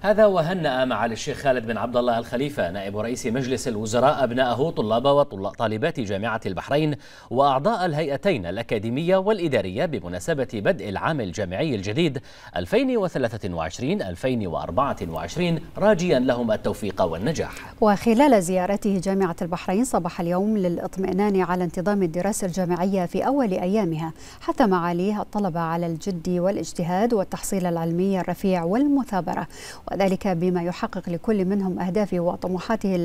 هذا وهنأ معالي الشيخ خالد بن عبد الله الخليفة نائب رئيس مجلس الوزراء أبناءه طلاب وطالبات جامعة البحرين وأعضاء الهيئتين الأكاديمية والإدارية بمناسبة بدء العام الجامعي الجديد 2023-2024 راجيا لهم التوفيق والنجاح وخلال زيارته جامعة البحرين صباح اليوم للإطمئنان على انتظام الدراسة الجامعية في أول أيامها حث معاليه الطلبة على الجد والاجتهاد والتحصيل العلمي الرفيع والمثابرة وذلك بما يحقق لكل منهم أهدافه وطموحاته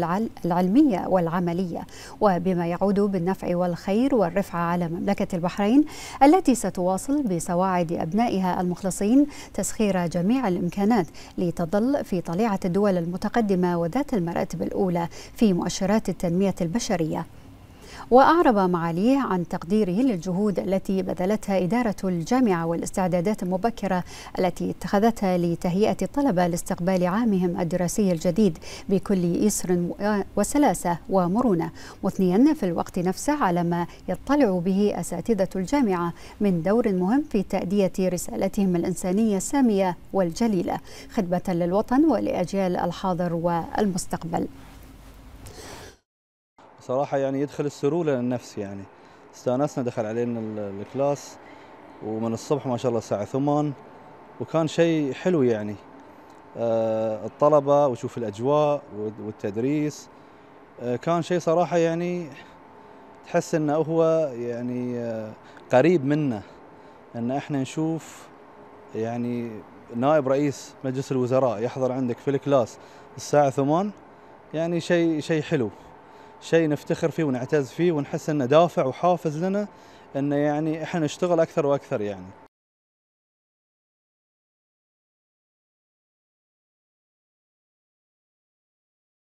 العلمية والعملية وبما يعود بالنفع والخير والرفعة على مملكة البحرين التي ستواصل بسواعد أبنائها المخلصين تسخير جميع الإمكانات لتظل في طليعة الدول المتقدمة وذات المراتب الأولى في مؤشرات التنمية البشرية وأعرب معاليه عن تقديره للجهود التي بذلتها إدارة الجامعة والاستعدادات المبكرة التي اتخذتها لتهيئة الطلبة لاستقبال عامهم الدراسي الجديد بكل إسر وسلاسة ومرونة مثنيا في الوقت نفسه على ما يطلع به أساتذة الجامعة من دور مهم في تأدية رسالتهم الإنسانية السامية والجليلة خدمة للوطن ولأجيال الحاضر والمستقبل صراحة يعني يدخل السرور للنفس يعني استانسنا دخل علينا الكلاس ومن الصبح ما شاء الله الساعة ثمان وكان شيء حلو يعني آه، الطلبة وشوف الأجواء والتدريس آه، كان شيء صراحة يعني تحس انه هو يعني آه، قريب منا ان احنا نشوف يعني نائب رئيس مجلس الوزراء يحضر عندك في الكلاس الساعة ثمان يعني شيء شيء حلو شيء نفتخر فيه ونعتز فيه ونحس انه دافع وحافز لنا انه يعني احنا نشتغل اكثر واكثر يعني